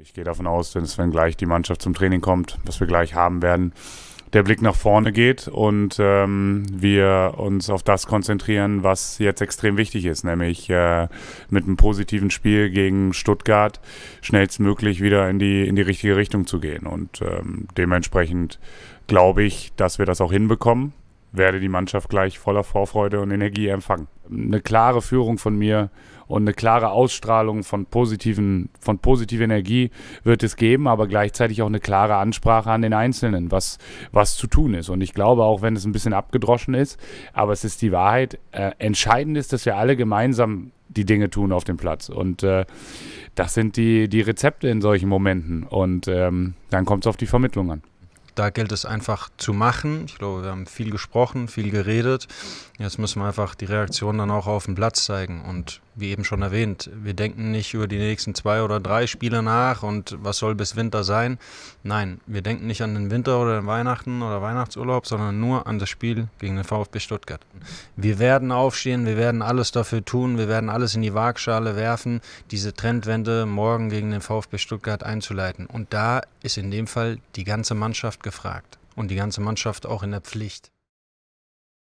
Ich gehe davon aus, dass wenn gleich die Mannschaft zum Training kommt, was wir gleich haben werden, der Blick nach vorne geht und ähm, wir uns auf das konzentrieren, was jetzt extrem wichtig ist, nämlich äh, mit einem positiven Spiel gegen Stuttgart schnellstmöglich wieder in die, in die richtige Richtung zu gehen. Und ähm, dementsprechend glaube ich, dass wir das auch hinbekommen werde die Mannschaft gleich voller Vorfreude und Energie empfangen. Eine klare Führung von mir und eine klare Ausstrahlung von positiven, von positiver Energie wird es geben, aber gleichzeitig auch eine klare Ansprache an den Einzelnen, was, was zu tun ist. Und ich glaube, auch wenn es ein bisschen abgedroschen ist, aber es ist die Wahrheit, äh, entscheidend ist, dass wir alle gemeinsam die Dinge tun auf dem Platz. Und äh, das sind die, die Rezepte in solchen Momenten. Und ähm, dann kommt es auf die Vermittlung an da gilt es einfach zu machen. Ich glaube, wir haben viel gesprochen, viel geredet. Jetzt müssen wir einfach die Reaktion dann auch auf dem Platz zeigen. Und wie eben schon erwähnt, wir denken nicht über die nächsten zwei oder drei Spiele nach und was soll bis Winter sein. Nein, wir denken nicht an den Winter oder den Weihnachten oder Weihnachtsurlaub, sondern nur an das Spiel gegen den VfB Stuttgart. Wir werden aufstehen, wir werden alles dafür tun, wir werden alles in die Waagschale werfen, diese Trendwende morgen gegen den VfB Stuttgart einzuleiten. Und da ist in dem Fall die ganze Mannschaft gefragt und die ganze Mannschaft auch in der Pflicht.